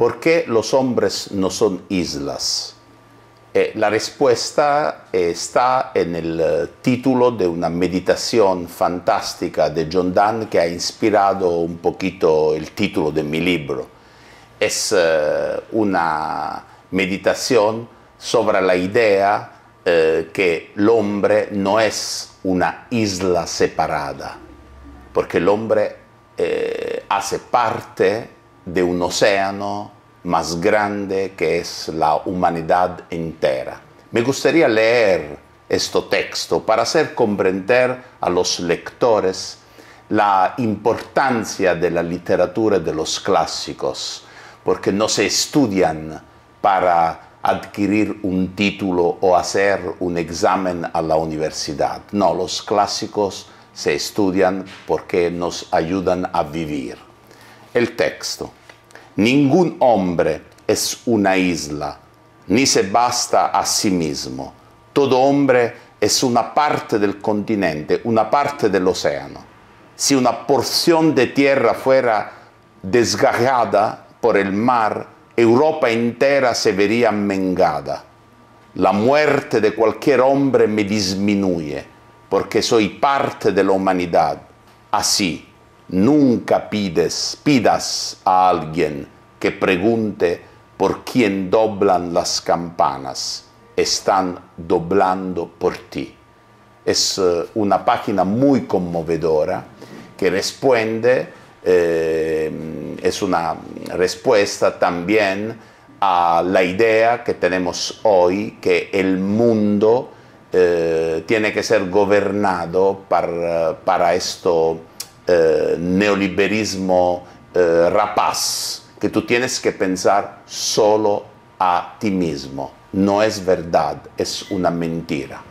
¿Por qué los hombres no son islas? Eh, la respuesta eh, está en el eh, título de una meditación fantástica de John Donne que ha inspirado un poquito el título de mi libro. Es una meditación sobre la idea que el hombre no es una isla separada, porque el hombre hace parte de un océano más grande que es la humanidad entera. Me gustaría leer este texto para hacer comprender a los lectores la importancia de la literatura de los clásicos, porque no se estudian para adquirir un título o hacer un examen a la universidad. No, los clásicos se estudian porque nos ayudan a vivir el texto. Ningún hombre es una isla, ni se basta a sí mismo. Todo hombre es una parte del continente, una parte del océano. Si una porción de tierra fuera desgajada por el mar, Europa entera se vería mengada. La muerte de cualquier hombre me disminuye, porque soy parte de la humanidad. Así, Nunca pides, pidas a alguien que pregunte por quién doblan las campanas. Están doblando por ti. Es eh, una página muy conmovedora que responde, eh, es una respuesta también a la idea que tenemos hoy que el mundo eh, tiene que ser gobernado para esto neoliberalismo eh, neoliberismo eh, rapaz, que tú tienes que pensar solo a ti mismo. No es verdad, es una mentira.